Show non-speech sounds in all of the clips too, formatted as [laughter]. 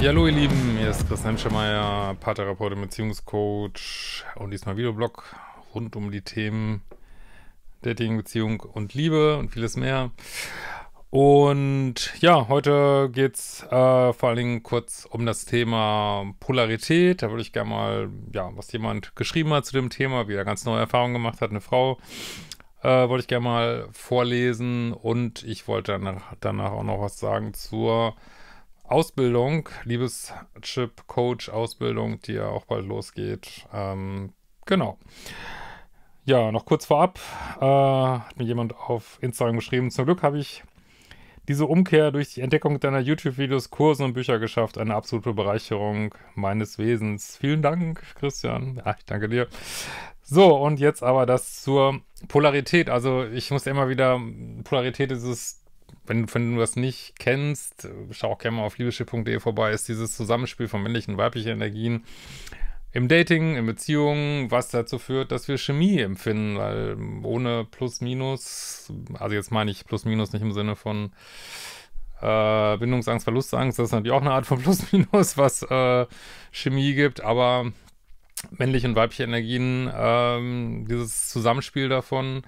Ja, hallo ihr Lieben, hier ist Chris Henschemeyer, Paartherapeut und Beziehungscoach und diesmal Videoblog rund um die Themen Dating, Beziehung und Liebe und vieles mehr. Und ja, heute geht es äh, vor allen Dingen kurz um das Thema Polarität. Da würde ich gerne mal, ja, was jemand geschrieben hat zu dem Thema, wie er ganz neue Erfahrungen gemacht hat, eine Frau, äh, wollte ich gerne mal vorlesen und ich wollte danach, danach auch noch was sagen zur Ausbildung, liebes Chip-Coach-Ausbildung, die ja auch bald losgeht. Ähm, genau. Ja, noch kurz vorab äh, hat mir jemand auf Instagram geschrieben, zum Glück habe ich diese Umkehr durch die Entdeckung deiner YouTube-Videos, Kurse und Bücher geschafft. Eine absolute Bereicherung meines Wesens. Vielen Dank, Christian. Ja, ich danke dir. So, und jetzt aber das zur Polarität. Also ich muss immer wieder, Polarität ist es wenn, wenn du das nicht kennst, schau auch gerne mal auf liebeschiff.de vorbei, ist dieses Zusammenspiel von männlichen und weiblichen Energien im Dating, in Beziehungen, was dazu führt, dass wir Chemie empfinden, weil ohne Plus-Minus, also jetzt meine ich Plus-Minus nicht im Sinne von äh, Bindungsangst, Verlustangst, das ist natürlich auch eine Art von [laughs] Plus-Minus, was äh, Chemie gibt, aber männliche und weibliche Energien, äh, dieses Zusammenspiel davon,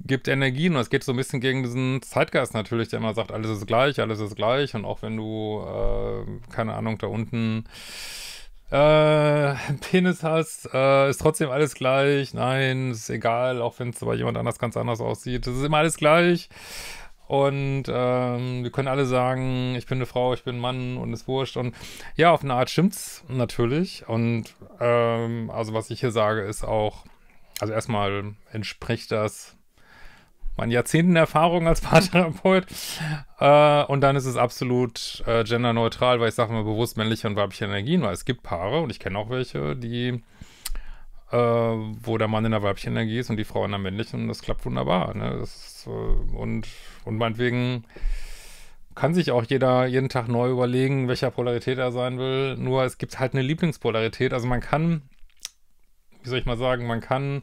gibt Energien und es geht so ein bisschen gegen diesen Zeitgeist natürlich, der immer sagt, alles ist gleich, alles ist gleich und auch wenn du, äh, keine Ahnung, da unten äh, Penis hast, äh, ist trotzdem alles gleich, nein, ist egal, auch wenn es bei jemand anders ganz anders aussieht, es ist immer alles gleich und ähm, wir können alle sagen, ich bin eine Frau, ich bin ein Mann und ist wurscht. Und ja, auf eine Art stimmt's natürlich. Und ähm, also was ich hier sage, ist auch, also erstmal entspricht das meinen Jahrzehnten Erfahrung als Paartherapeut. äh, und dann ist es absolut äh, genderneutral, weil ich sage mal bewusst männliche und weibliche Energien, weil es gibt Paare und ich kenne auch welche, die äh, wo der Mann in der weiblichen Energie ist und die Frau in der männlichen und das klappt wunderbar. Ne? Das ist, äh, und, und meinetwegen kann sich auch jeder jeden Tag neu überlegen, welcher Polarität er sein will. Nur es gibt halt eine Lieblingspolarität. Also man kann wie soll ich mal sagen, man kann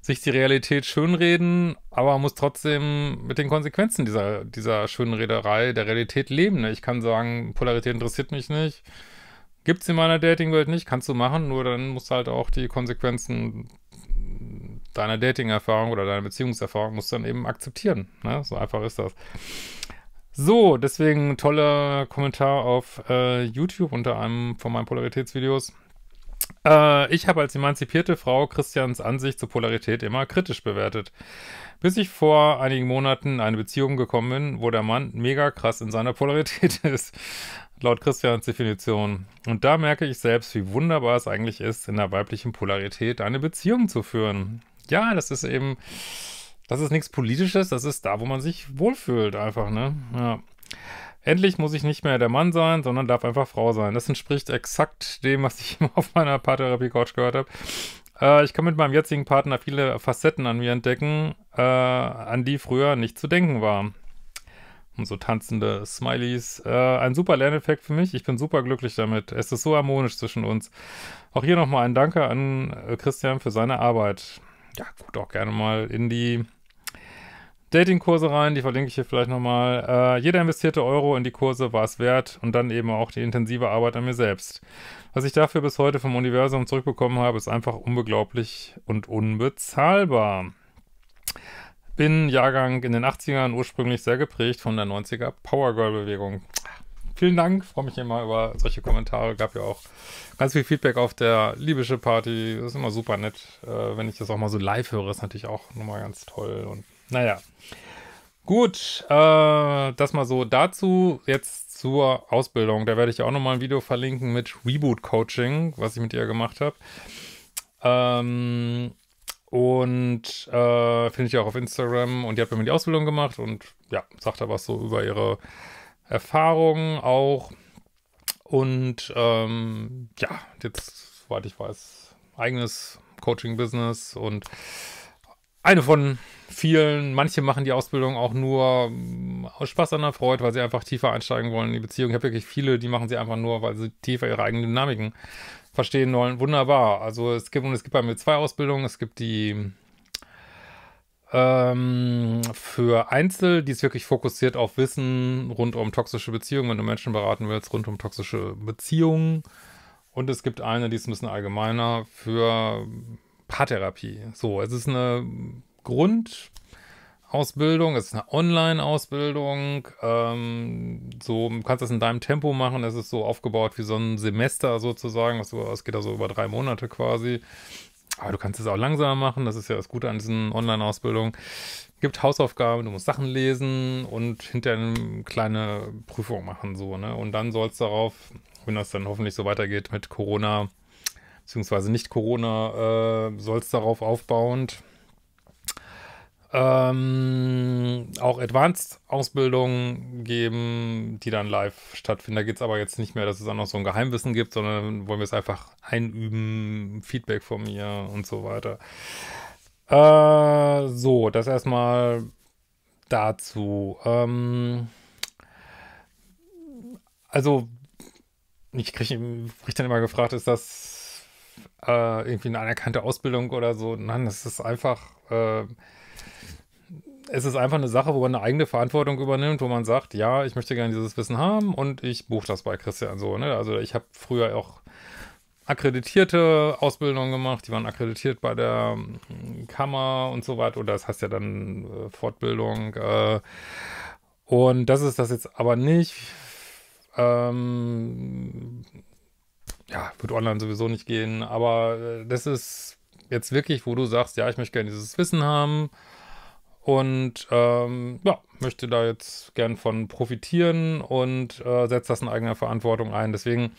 sich die Realität schönreden, aber man muss trotzdem mit den Konsequenzen dieser, dieser Schönrederei der Realität leben. Ne? Ich kann sagen, Polarität interessiert mich nicht. Gibt es in meiner Datingwelt nicht, kannst du machen, nur dann musst du halt auch die Konsequenzen deiner Dating-Erfahrung oder deiner Beziehungserfahrung musst du dann eben akzeptieren. Ne? So einfach ist das. So, deswegen toller Kommentar auf äh, YouTube unter einem von meinen Polaritätsvideos. Äh, ich habe als emanzipierte Frau Christians Ansicht zur Polarität immer kritisch bewertet. Bis ich vor einigen Monaten in eine Beziehung gekommen bin, wo der Mann mega krass in seiner Polarität [laughs] ist, laut Christians Definition. Und da merke ich selbst, wie wunderbar es eigentlich ist, in der weiblichen Polarität eine Beziehung zu führen. Ja, das ist eben, das ist nichts Politisches, das ist da, wo man sich wohlfühlt, einfach, ne? Ja. Endlich muss ich nicht mehr der Mann sein, sondern darf einfach Frau sein. Das entspricht exakt dem, was ich [laughs] immer auf meiner Paartherapie-Couch gehört habe. Äh, ich kann mit meinem jetzigen Partner viele Facetten an mir entdecken, äh, an die früher nicht zu denken war. Und so tanzende Smileys. Äh, ein super Lerneffekt für mich. Ich bin super glücklich damit. Es ist so harmonisch zwischen uns. Auch hier nochmal ein Danke an äh, Christian für seine Arbeit. Ja, guckt auch gerne mal in die Datingkurse rein, die verlinke ich hier vielleicht nochmal. Äh, jeder investierte Euro in die Kurse war es wert und dann eben auch die intensive Arbeit an mir selbst. Was ich dafür bis heute vom Universum zurückbekommen habe, ist einfach unbeglaublich und unbezahlbar. Bin Jahrgang in den 80ern ursprünglich sehr geprägt von der 90er Powergirl-Bewegung. Vielen Dank, freue mich immer über solche Kommentare. Gab ja auch ganz viel Feedback auf der Libysche Party. Das ist immer super nett, äh, wenn ich das auch mal so live höre. Das Ist natürlich auch nochmal ganz toll und naja. Gut, äh, das mal so dazu. Jetzt zur Ausbildung. Da werde ich auch nochmal ein Video verlinken mit Reboot Coaching, was ich mit ihr gemacht habe. Ähm, und äh, finde ich auch auf Instagram. Und die hat bei mir die Ausbildung gemacht und ja, sagt da was so über ihre Erfahrungen auch. Und ähm, ja, jetzt, soweit ich weiß, eigenes Coaching-Business und eine von vielen. Manche machen die Ausbildung auch nur mm, aus Spaß an der Freude, weil sie einfach tiefer einsteigen wollen in die Beziehung. Ich habe wirklich viele, die machen sie einfach nur, weil sie tiefer ihre eigenen Dynamiken verstehen wollen. Wunderbar. Also es gibt und es gibt bei mir zwei Ausbildungen. Es gibt die ähm, für Einzel, die ist wirklich fokussiert auf Wissen rund um toxische Beziehungen, wenn du Menschen beraten willst, rund um toxische Beziehungen. Und es gibt eine, die ist ein bisschen allgemeiner für Paartherapie. So, es ist eine Grundausbildung, es ist eine Online-Ausbildung. Ähm, so, du kannst das in deinem Tempo machen. Es ist so aufgebaut wie so ein Semester sozusagen. Es geht da so über drei Monate quasi. Aber du kannst es auch langsamer machen. Das ist ja das Gute an diesen Online-Ausbildungen. Gibt Hausaufgaben, du musst Sachen lesen und hinterher eine kleine Prüfung machen, so, ne? Und dann sollst darauf, wenn das dann hoffentlich so weitergeht mit Corona, beziehungsweise nicht Corona äh, soll es darauf aufbauend. Ähm, auch Advanced-Ausbildungen geben, die dann live stattfinden. Da geht es aber jetzt nicht mehr, dass es auch noch so ein Geheimwissen gibt, sondern wollen wir es einfach einüben, Feedback von mir und so weiter. Äh, so, das erstmal dazu. Ähm, also, ich kriege krieg dann immer gefragt, ist das äh, irgendwie eine anerkannte Ausbildung oder so. Nein, das ist einfach, äh, es ist einfach eine Sache, wo man eine eigene Verantwortung übernimmt, wo man sagt, ja, ich möchte gerne dieses Wissen haben und ich buche das bei Christian so. Ne? Also ich habe früher auch akkreditierte Ausbildungen gemacht, die waren akkreditiert bei der ähm, Kammer und so weiter, oder das heißt ja dann äh, Fortbildung. Äh, und das ist das jetzt aber nicht. Ähm, ja, wird online sowieso nicht gehen, aber äh, das ist jetzt wirklich, wo du sagst, ja, ich möchte gerne dieses Wissen haben und ähm, ja, möchte da jetzt gern von profitieren und äh, setzt das in eigener Verantwortung ein. Deswegen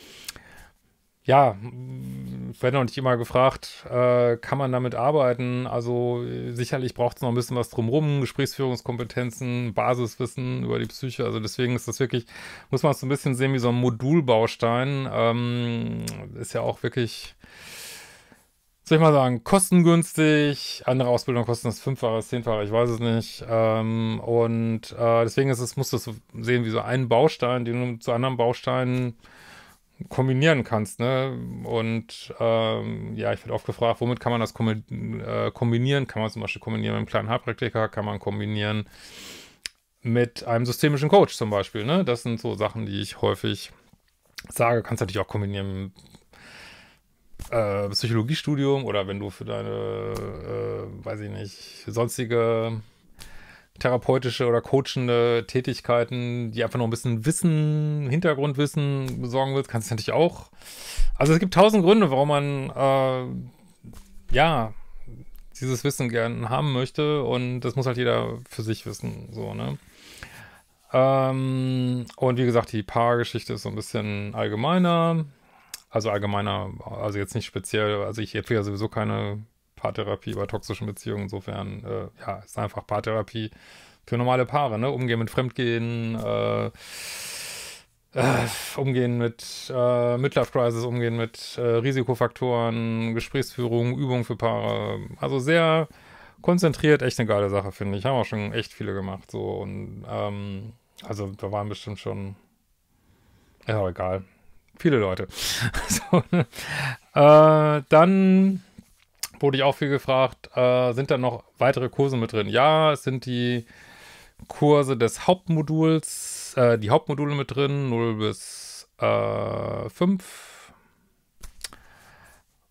ja, wenn auch nicht immer gefragt, äh, kann man damit arbeiten? Also sicherlich braucht es noch ein bisschen was drumherum, Gesprächsführungskompetenzen, Basiswissen über die Psyche. Also deswegen ist das wirklich, muss man es so ein bisschen sehen wie so ein Modulbaustein. Ähm, ist ja auch wirklich, soll ich mal sagen, kostengünstig. Andere Ausbildungen kosten das fünffache, zehnfache, ich weiß es nicht. Ähm, und äh, deswegen ist es, muss das sehen wie so ein Baustein, den du zu anderen Bausteinen kombinieren kannst. Ne? Und ähm, ja, ich werde oft gefragt, womit kann man das äh, kombinieren? Kann man zum Beispiel kombinieren mit einem kleinen Heilpraktiker? Kann man kombinieren mit einem systemischen Coach zum Beispiel? Ne? Das sind so Sachen, die ich häufig sage. Kannst du natürlich auch kombinieren äh, Psychologiestudium oder wenn du für deine, äh, weiß ich nicht, sonstige therapeutische oder coachende Tätigkeiten, die einfach noch ein bisschen Wissen, Hintergrundwissen besorgen willst, kannst du natürlich auch. Also es gibt tausend Gründe, warum man äh, ja dieses Wissen gerne haben möchte und das muss halt jeder für sich wissen, so, ne? Ähm, und wie gesagt, die Paargeschichte ist so ein bisschen allgemeiner. Also allgemeiner, also jetzt nicht speziell, also ich empfehle ja sowieso keine Paartherapie bei toxischen Beziehungen. Insofern, äh, ja, ist einfach Paartherapie für normale Paare, ne? Umgehen mit Fremdgehen, äh, äh, umgehen mit äh, Midlife Crisis, umgehen mit äh, Risikofaktoren, Gesprächsführung, Übung für Paare. Also sehr konzentriert, echt eine geile Sache, finde ich. Haben auch schon echt viele gemacht. So und ähm, also da waren bestimmt schon, ja, egal. Viele Leute. [laughs] so, ne? Äh, dann wurde ich auch viel gefragt, äh, sind da noch weitere Kurse mit drin? Ja, es sind die Kurse des Hauptmoduls, äh, die Hauptmodule mit drin, 0 bis äh, 5.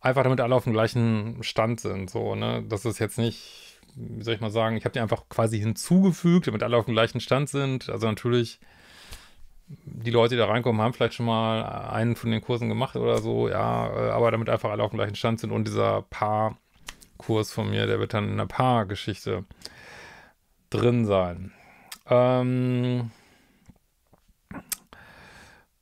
Einfach damit alle auf dem gleichen Stand sind. So, ne? Das ist jetzt nicht, wie soll ich mal sagen, ich habe die einfach quasi hinzugefügt, damit alle auf dem gleichen Stand sind. Also natürlich die Leute, die da reinkommen, haben vielleicht schon mal einen von den Kursen gemacht oder so, ja, äh, aber damit einfach alle auf dem gleichen Stand sind und dieser Paar-Kurs von mir, der wird dann in der Paar-Geschichte drin sein. Ähm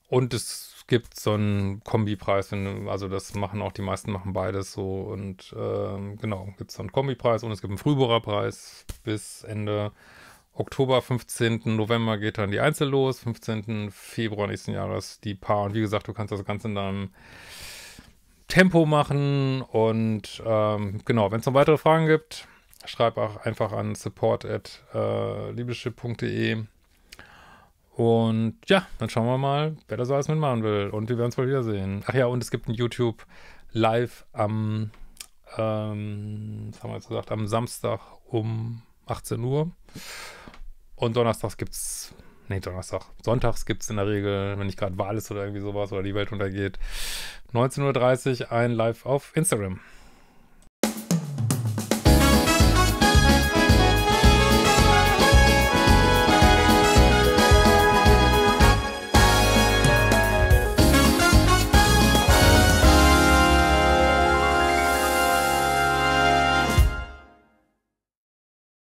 und es gibt so einen Kombipreis, also das machen auch die meisten, machen beides so und ähm, genau, gibt es so einen Kombipreis und es gibt einen Frühbohrerpreis bis Ende Oktober, 15. November geht dann die Einzel los, 15. Februar nächsten Jahres die Paar. Und wie gesagt, du kannst das Ganze in deinem Tempo machen. Und ähm, genau, wenn es noch weitere Fragen gibt, schreib auch einfach an support at äh, Und ja, dann schauen wir mal, wer das alles mitmachen will. Und wir werden es wohl wiedersehen. Ach ja, und es gibt ein YouTube live am, ähm, was haben wir jetzt gesagt, am Samstag um 18 Uhr. Und donnerstags gibt's. Nee, Donnerstag. Sonntags gibt's in der Regel, wenn nicht gerade Wahl ist oder irgendwie sowas oder die Welt untergeht, 19.30 Uhr ein Live auf Instagram.